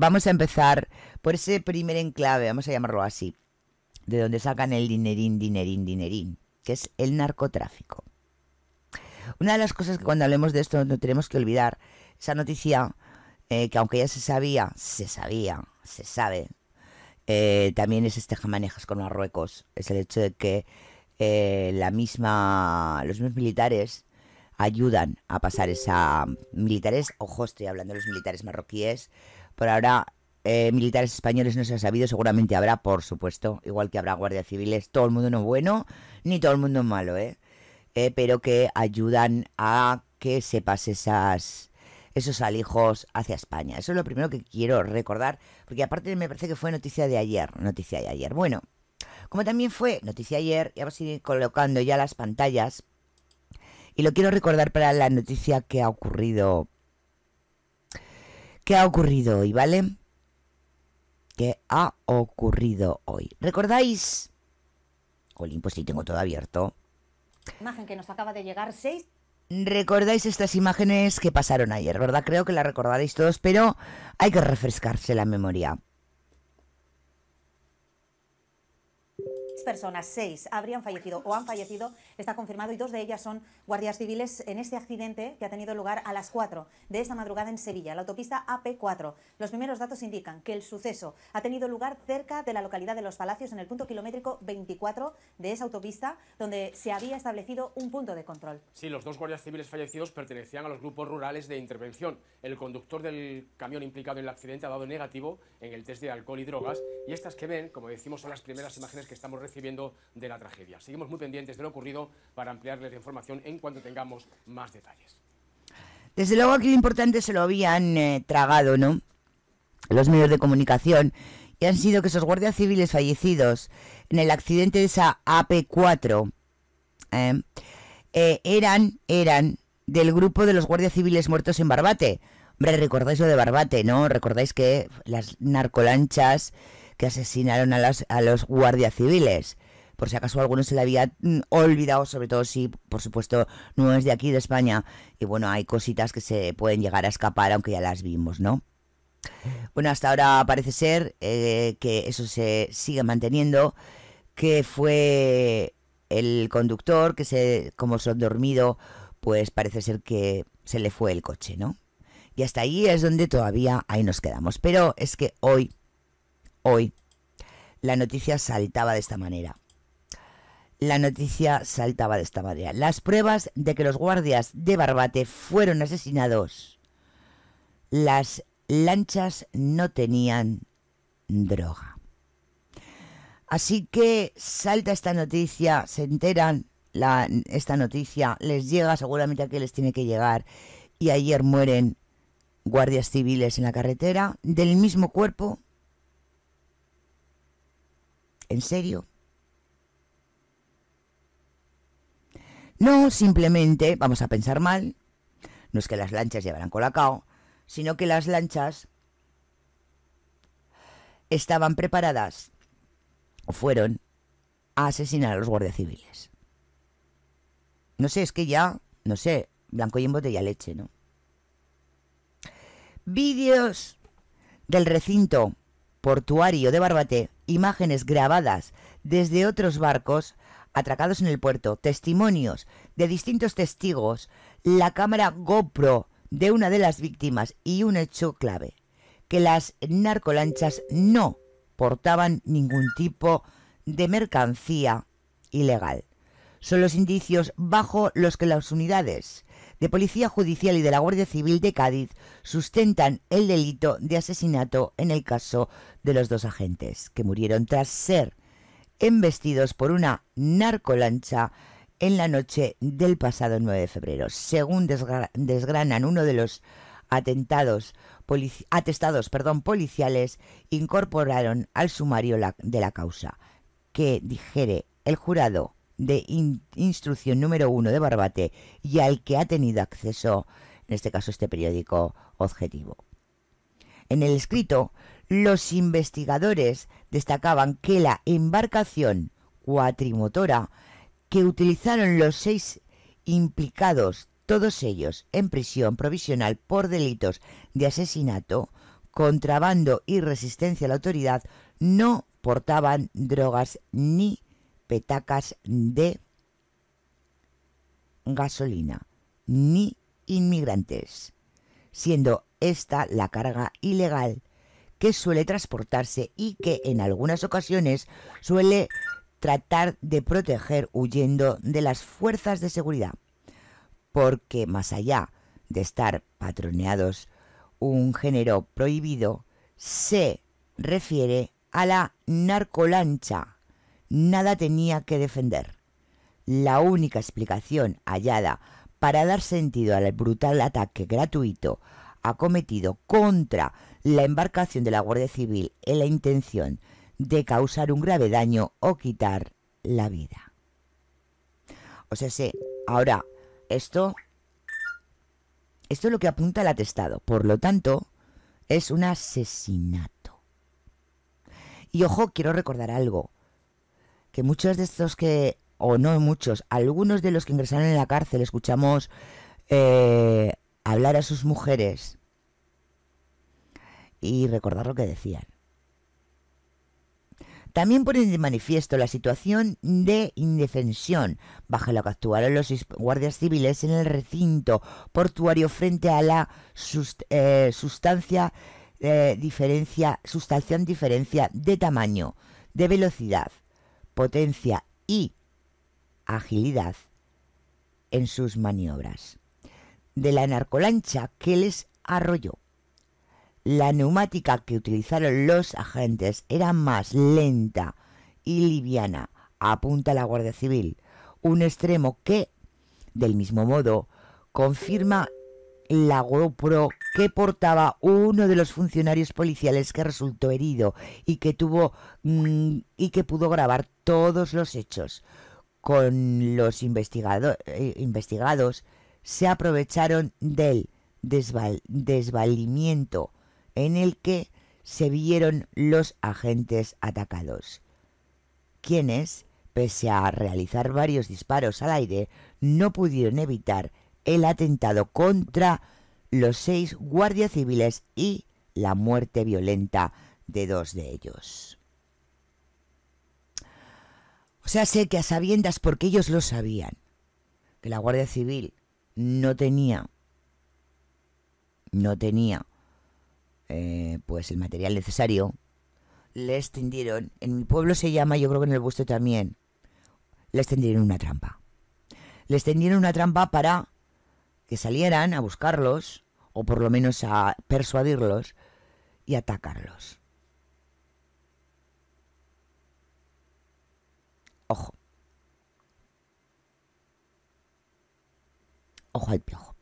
Vamos a empezar por ese primer enclave, vamos a llamarlo así, de donde sacan el dinerín, dinerín, dinerín, que es el narcotráfico. Una de las cosas que cuando hablemos de esto no tenemos que olvidar, esa noticia eh, que aunque ya se sabía, se sabía, se sabe, eh, también es este jamanejas con Marruecos, es el hecho de que eh, la misma, los mismos militares ayudan a pasar esa militares, ojo, estoy hablando de los militares marroquíes, por ahora, eh, militares españoles no se ha sabido, seguramente habrá, por supuesto, igual que habrá guardias civiles, todo el mundo no es bueno, ni todo el mundo malo, ¿eh? ¿eh? pero que ayudan a que se esas, esos alijos hacia España. Eso es lo primero que quiero recordar, porque aparte me parece que fue noticia de ayer, noticia de ayer. Bueno, como también fue noticia ayer, ya vamos a ir colocando ya las pantallas. Y lo quiero recordar para la noticia que ha ocurrido ¿Qué ha ocurrido hoy, vale? ¿Qué ha ocurrido hoy? ¿Recordáis? Olimpo, pues sí, tengo todo abierto. Imagen que nos acaba de llegar, seis. Recordáis estas imágenes que pasaron ayer, ¿verdad? Creo que las recordaréis todos, pero hay que refrescarse la memoria. personas, seis, habrían fallecido o han fallecido, está confirmado, y dos de ellas son guardias civiles en este accidente que ha tenido lugar a las 4 de esta madrugada en Sevilla, la autopista AP4. Los primeros datos indican que el suceso ha tenido lugar cerca de la localidad de Los Palacios, en el punto kilométrico 24 de esa autopista, donde se había establecido un punto de control. Sí, los dos guardias civiles fallecidos pertenecían a los grupos rurales de intervención. El conductor del camión implicado en el accidente ha dado negativo en el test de alcohol y drogas, y estas que ven, como decimos, son las primeras imágenes que estamos recibiendo viendo de la tragedia. Seguimos muy pendientes de lo ocurrido para ampliarles la información en cuanto tengamos más detalles. Desde luego aquí lo importante se lo habían eh, tragado, ¿no? Los medios de comunicación y han sido que esos guardias civiles fallecidos en el accidente de esa AP4 eh, eh, eran, eran del grupo de los guardias civiles muertos en Barbate. Hombre, recordáis lo de Barbate, ¿no? Recordáis que las narcolanchas que asesinaron a los, guardias civiles. Por si acaso alguno se le había mm, olvidado, sobre todo si, por supuesto, no es de aquí, de España. Y bueno, hay cositas que se pueden llegar a escapar, aunque ya las vimos, ¿no? Bueno, hasta ahora parece ser eh, que eso se sigue manteniendo, que fue el conductor que se, como se ha dormido, pues parece ser que se le fue el coche, ¿no? Y hasta ahí es donde todavía ahí nos quedamos. Pero es que hoy hoy, la noticia saltaba de esta manera. La noticia saltaba de esta manera. Las pruebas de que los guardias de Barbate fueron asesinados. Las lanchas no tenían droga. Así que salta esta noticia, se enteran esta noticia, les llega seguramente a que les tiene que llegar y ayer mueren guardias civiles en la carretera del mismo cuerpo ¿En serio? No, simplemente vamos a pensar mal. No es que las lanchas llevaran colacao, sino que las lanchas estaban preparadas o fueron a asesinar a los guardias civiles. No sé, es que ya, no sé, blanco y en botella leche, ¿no? Vídeos del recinto portuario de Barbate imágenes grabadas desde otros barcos atracados en el puerto, testimonios de distintos testigos, la cámara GoPro de una de las víctimas y un hecho clave, que las narcolanchas no portaban ningún tipo de mercancía ilegal. Son los indicios bajo los que las unidades de Policía Judicial y de la Guardia Civil de Cádiz sustentan el delito de asesinato en el caso de los dos agentes, que murieron tras ser embestidos por una narcolancha en la noche del pasado 9 de febrero. Según desgranan uno de los atentados atestados perdón, policiales, incorporaron al sumario de la causa, que dijere el jurado de instrucción número uno de Barbate y al que ha tenido acceso, en este caso este periódico objetivo. En el escrito, los investigadores destacaban que la embarcación cuatrimotora que utilizaron los seis implicados, todos ellos en prisión provisional por delitos de asesinato, contrabando y resistencia a la autoridad, no portaban drogas ni petacas de gasolina ni inmigrantes, siendo esta la carga ilegal que suele transportarse y que en algunas ocasiones suele tratar de proteger huyendo de las fuerzas de seguridad, porque más allá de estar patroneados un género prohibido, se refiere a la narcolancha, nada tenía que defender. La única explicación hallada para dar sentido al brutal ataque gratuito cometido contra la embarcación de la Guardia Civil en la intención de causar un grave daño o quitar la vida. O sea, sí, ahora, esto, esto es lo que apunta el atestado. Por lo tanto, es un asesinato. Y ojo, quiero recordar algo que muchos de estos que, o no muchos, algunos de los que ingresaron en la cárcel, escuchamos eh, hablar a sus mujeres y recordar lo que decían. También ponen de manifiesto la situación de indefensión, bajo la que actuaron los guardias civiles en el recinto portuario frente a la eh, sustancia, eh, diferencia, sustancia diferencia de tamaño, de velocidad, potencia y agilidad en sus maniobras. De la narcolancha que les arrolló, la neumática que utilizaron los agentes era más lenta y liviana, apunta la Guardia Civil, un extremo que, del mismo modo, confirma la GoPro que portaba uno de los funcionarios policiales que resultó herido y que tuvo mm, y que pudo grabar todos los hechos. Con los eh, investigados se aprovecharon del desvalimiento en el que se vieron los agentes atacados, quienes, pese a realizar varios disparos al aire, no pudieron evitar el atentado contra los seis guardias civiles y la muerte violenta de dos de ellos. O sea, sé que a sabiendas, porque ellos lo sabían, que la Guardia Civil no tenía, no tenía, eh, pues el material necesario, les tendieron, en mi pueblo se llama, yo creo que en el Busto también, les tendieron una trampa. Les tendieron una trampa para que salieran a buscarlos, o por lo menos a persuadirlos, y atacarlos. Ojo. Ojo al piojo.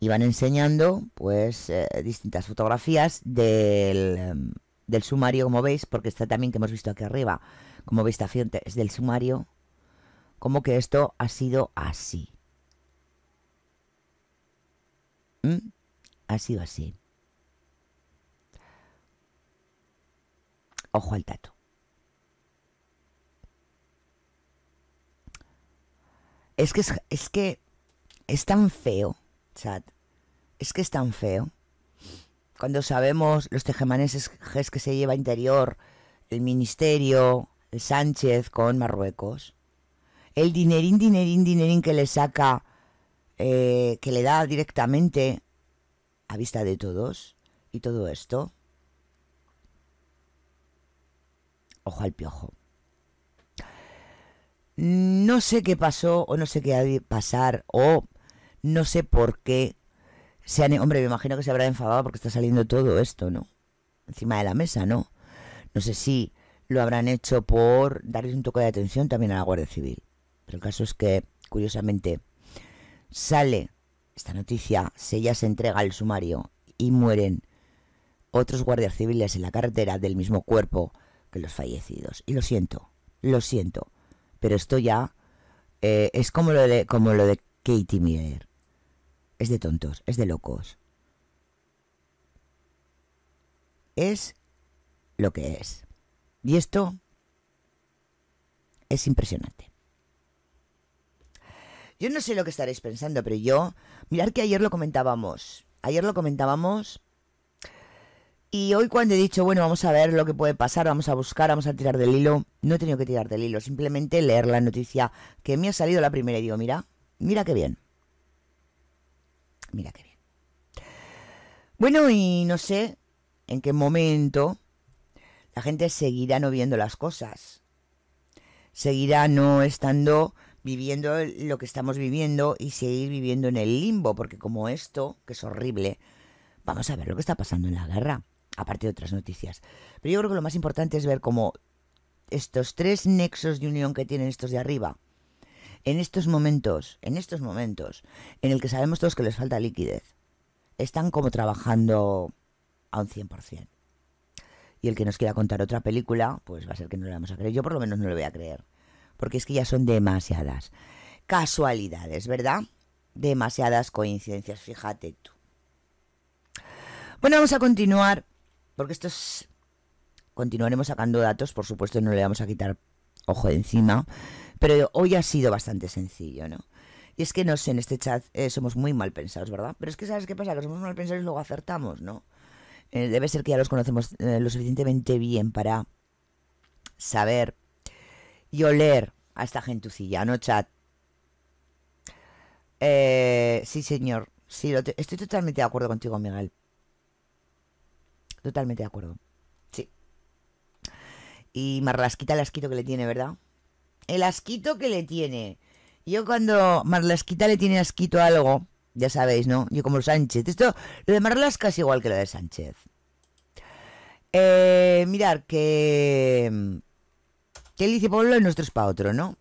Iban enseñando, pues, eh, distintas fotografías del, em, del sumario, como veis, porque está también que hemos visto aquí arriba, como veis, está es del sumario, como que esto ha sido así. Mm, ha sido así. Ojo al tato. Es que es, que es tan feo, chat. Es que es tan feo. Cuando sabemos los tejemaneses que se lleva interior, el ministerio, el Sánchez con Marruecos, el dinerín, dinerín, dinerín que le saca eh, que, le da directamente a vista de todos y todo esto. Ojo al piojo. No sé qué pasó o no sé qué ha de pasar o no sé por qué. Se han, hombre, me imagino que se habrá enfadado porque está saliendo todo esto, ¿no? Encima de la mesa, ¿no? No sé si lo habrán hecho por darles un toque de atención también a la Guardia Civil. Pero el caso es que, curiosamente, sale esta noticia, ella se entrega el sumario y mueren otros guardias civiles en la carretera del mismo cuerpo que los fallecidos. Y lo siento, lo siento, pero esto ya eh, es como lo, de, como lo de Katie Miller. Es de tontos, es de locos. Es lo que es. Y esto es impresionante. Yo no sé lo que estaréis pensando, pero yo, mirar que ayer lo comentábamos, ayer lo comentábamos y hoy cuando he dicho, bueno, vamos a ver lo que puede pasar, vamos a buscar, vamos a tirar del hilo, no he tenido que tirar del hilo, simplemente leer la noticia que me ha salido la primera y digo, mira, mira qué bien. Mira qué bien. Bueno, y no sé en qué momento la gente seguirá no viendo las cosas. Seguirá no estando viviendo lo que estamos viviendo y seguir viviendo en el limbo, porque como esto, que es horrible, vamos a ver lo que está pasando en la guerra, aparte de otras noticias. Pero yo creo que lo más importante es ver cómo estos tres nexos de unión que tienen estos de arriba, en estos momentos, en estos momentos, en el que sabemos todos que les falta liquidez, están como trabajando a un 100%. Y el que nos quiera contar otra película, pues va a ser que no lo vamos a creer. Yo por lo menos no lo voy a creer porque es que ya son demasiadas casualidades, ¿verdad? Demasiadas coincidencias, fíjate tú. Bueno, vamos a continuar, porque esto es... Continuaremos sacando datos, por supuesto no le vamos a quitar ojo de encima, pero hoy ha sido bastante sencillo, ¿no? Y es que no sé, en este chat eh, somos muy mal pensados, ¿verdad? Pero es que sabes qué pasa, que somos mal pensados y luego acertamos, ¿no? Eh, debe ser que ya los conocemos eh, lo suficientemente bien para saber y oler a esta gentucilla, ¿no, chat? Eh, sí, señor. Sí, estoy totalmente de acuerdo contigo, Miguel. Totalmente de acuerdo. Sí. Y Marlasquita el asquito que le tiene, ¿verdad? El asquito que le tiene. Yo cuando Marlasquita le tiene asquito a algo, ya sabéis, ¿no? Yo como Sánchez. Esto, lo de Marlasca es igual que lo de Sánchez. Eh, mirar que que le dice por lo nuestro nuestro ¿no?